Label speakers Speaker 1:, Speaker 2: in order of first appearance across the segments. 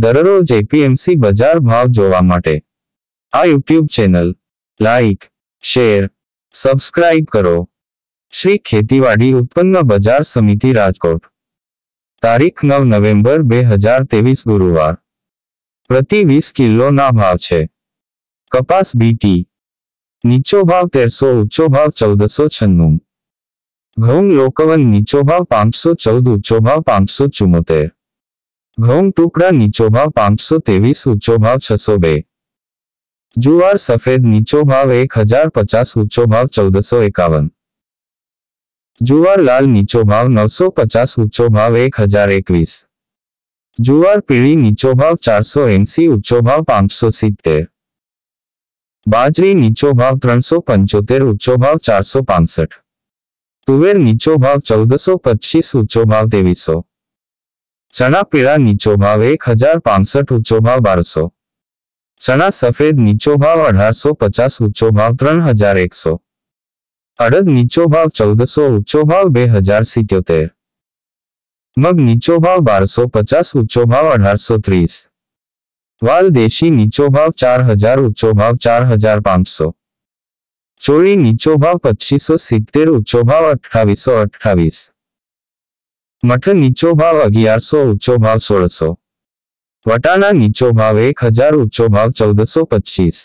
Speaker 1: દરરોજ એપીએમસી બજાર ભાવ જોવા માટે આ YouTube channel like share subscribe કરો શ્રી ખેતીવાડી ઉત્પન્ન બજાર સમિતિ રાજકોટ તારીખ નવ નવેમ્બર બે હજાર ત્રેવીસ ગુરુવાર પ્રતિ વીસ કિલોના ભાવ છે કપાસ બીટી નીચો ભાવ તેરસો ઊંચો ભાવ ચૌદસો છન્નું ઘઉં લોકવન નીચો ભાવ પાંચસો ચૌદ ઊંચો ભાવ પાંચસો ચુમ્મોતેર भ्रोम टुकड़ा नीचो भाव पांच सौ तेवीस उच्चो भाव छसो बे जुआर सफेद नीचो भाव एक हजार पचास उच्चो भाव चौदह सौ एकावन जुआर लाल नीचो भाव नौ सौ पचास उच्चो भाव एक हजार एकवीस जुआर पीढ़ी नीचो भाव चार सौ एमसी उच्चो भाव पांच सौ सीतेर बाजरी नीचो भाव त्रो पंचोतेर उच्चो भाव चार सौ पांसठ तुवेर नीचो भाव चौदह सौ पच्चीस उच्चो भाव तेवीसौ चना पीला नीचो भाव एक हजार पांसठ उच्चो भाव बार सौ चना सफेद नीचो भाव अठार सौ पचास उच्चो भाव त्रन हजार एक सौ अड़द नीचो भाव चौदह सौ उच्चो भाव बे हजार सितोतेर मग नीचो भाव बार सौ पचास उच्चो भाव अठार सौ तीस वाल देशी नीचो भाव चार हजार उच्चो भाव चार हजार पांच सौ चोरी नीचो भाव पच्चीसो सितर उच्चो भाव अठावी सौ अठावीस મઠ નીચો ભાવ અગિયારસો ઊંચો ભાવ સોળસો વટાણા નીચો ભાવ એક હજાર ઊંચો ભાવ ચૌદસો પચીસ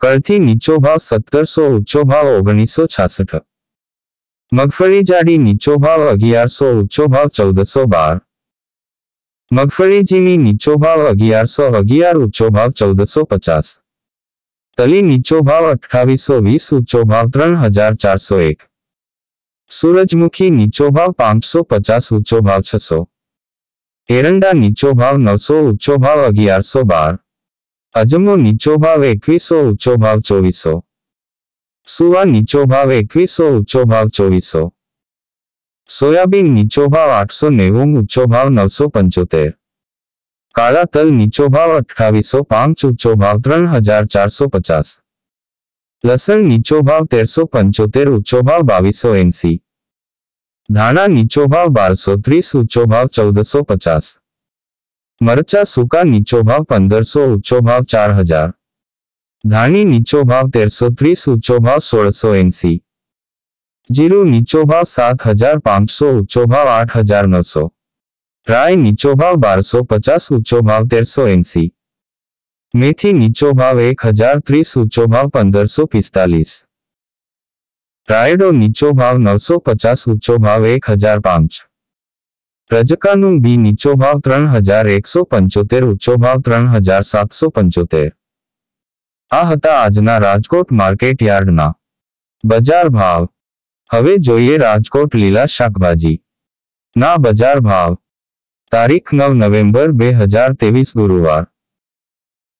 Speaker 1: કળથી નીચો ભાવ સત્તરસો ઊંચો ભાવ ઓગણીસો છાસઠ મગફળી જાડી નીચો ભાવ અગિયારસો ઊંચો ભાવ ચૌદસો બાર મગફળીજીની નીચો ભાવ અગિયારસો અગિયાર ઊંચો ભાવ ચૌદસો પચાસ તલી નીચો ભાવ અઠાવીસો વીસ ઊંચો ભાવ ત્રણ હજાર ચારસો એક સૂરજમુખી નીચો ભાવ પાંચસો પચાસ ઊંચો ભાવ છસો એરંડા નીચો ભાવ નવસો ઊંચો ભાવ અગિયારસો બાર અજમો નીચો ભાવ એકવીસો ઊંચો ભાવ ચોવીસો સુવા નીચો ભાવ એકવીસો ઊંચો ભાવ ચોવીસો સોયાબીન નીચો ભાવ આઠસો નેવું ઊંચો ભાવ નવસો પંચોતેર કાળા તલ નીચો ભાવ અઠાવીસો પાંચ ઊંચો ભાવ ત્રણ હજાર ચારસો પચાસ लसन नीचो भाव तेरसो पंचोतेर उच्चो भाव बीसो एंसी धाना नीचो भाव बारसो तीस उच्चो भाव चौदसो पचास मरचा सूका नीचो भाव पंदरसो उच्चो भाव चार हजार धानी नीचो भाव तेरसो तीस उच्चो भाव सोलसो एंसी जीरु नीचो भाव सात हजार पांच सो उच्चो भाव आठ हजार नौ सौ राय नीचो भाव बार सौ पचास उच्चो भाव तेरसो एंसी मेथी नीचो भाव एक हजार तीस ऊंचो भाव पंदर सौ पिस्तालीस रायडो नीचो भाव नौ सौ पचास ऊंचो भाव एक हजार पांच रजकानू बी नीचो भाव त्र हजार एक सौ पंचोतेर ऊंचो भाव त्र हजार सात सौ पंचोतेर आता आज आजना राजकोट मार्केट यार्ड ना बजार भाव हवे जो ये राजकोट लीला शाकभाजी ना बजार भाव तारीख नौ नवेम्बर बे हजार तेवीस गुरुवार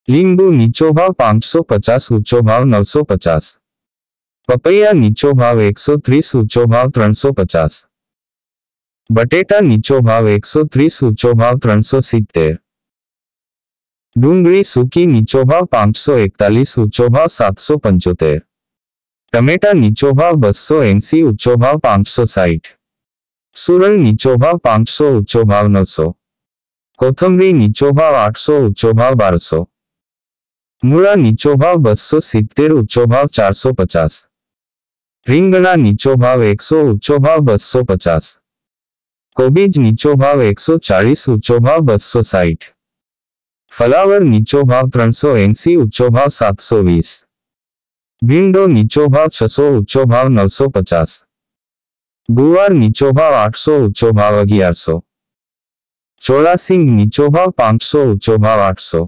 Speaker 1: लिंबु नीचो भाव पांच सौ पचास ऊंचो भाव नौ सौ पचास पपैया नीचो भाव एक सौ तीस ऊंचो भाव त्रन सौ पचास बटेटा नीचो भाव एक सौ तीस ऊंचो भाव त्रन सौ सीतेर डूंगी सूकी नीचो भाव पांच सौ एकतालीस ऊंचो भाव सात सौ पंचोतेर टमेटा नीचो भाव बसो एंसी ऊंचो भाव पांच सौ साठ सुरल नीचो भाव पांच सौ ऊंचो भाव नौ सौ कोथमरी नीचो भाव आठ सौ ऊंचो भाव बारह सौ मुड़ा नीचो भाव बसो सीतेर उच्चो भाव चार सौ पचास रींगणा नीचो भाव एक सौ उच्चो भाव बसो पचास कोबीज नीचो भाव एक सौ चालीस उच्चो भाव बसो साइठ फलावर नीचो भाव त्रो एंसी उच्चो भाव सात सौ वीस भिंडो नीचो भाव छसो उच्चो भाव नौ सौ पचास गुवार नीचो भाव आठ सौ उच्चो भाव अगियारो चोड़ा सिंह नीचो भाव पांच सौ उच्चो भाव आठ सौ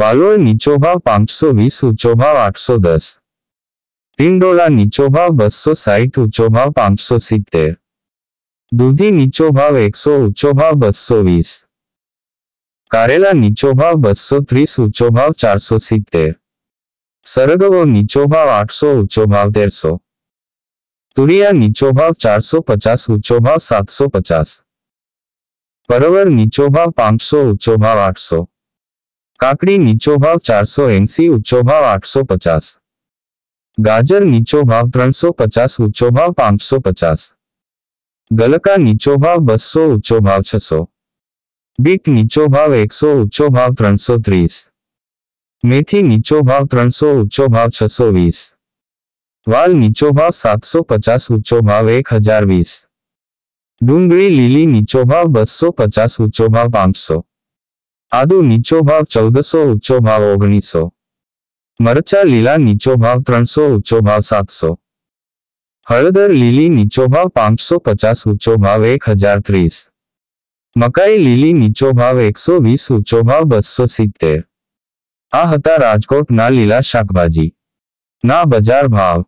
Speaker 1: વાલોળ નીચો ભાવ પાંચસો વીસ ઊંચો ભાવ આઠસો દસ પિંડોળા નીચો ભાવ બસો સાહીઠ ઊંચો ભાવ પાંચસો સિત્તેર દૂધી નીચો ભાવ એકસો ઊંચો ભાવ બસો વીસ કારેલા નીચો ભાવ બસો ત્રીસ ઊંચો ભાવ ચારસો સિત્તેર સરગવો નીચો ભાવ આઠસો ઊંચો ભાવ તેરસો તુરિયા નીચો ભાવ ચારસો પચાસ ઊંચો ભાવ સાતસો પચાસ પરવર નીચો ભાવ પાંચસો ઊંચો ભાવ આઠસો काकड़ी नीचो भाव चार सौ एमसी उच्चो भाव आठ सौ पचास गाजर नीचो भाव पचास उच्चो भाव पांच सौ पचास गलका नीचो भाव बसो ऊंचो भाव 600 बीट नीचो भाव एक सौ उच्चो भाव 330 मेथी नीचो भाव 300 ऊंचो भाव वीस वाल नीचो भाव सात सौ पचास उच्चो भाव एक हजार वीस डूंगी लीली नीचो भाव बसो पचास उच्चो भाव पांच सौ આદુ નીચો ભાવ ચૌદસો ઊંચો ભાવ ઓગણીસો મરચા લીલા નીચો ભાવ ત્રણસો ઉચ્ચો ભાવ સાતસો હળદર લીલી નીચો ભાવ પાંચસો પચાસ ઊંચો ભાવ એક હજાર ત્રીસ મકાઈ લીલી નીચો ભાવ એકસો વીસ ઊંચો ભાવ બસો સિત્તેર આ હતા રાજકોટના લીલા શાકભાજી ના બજાર ભાવ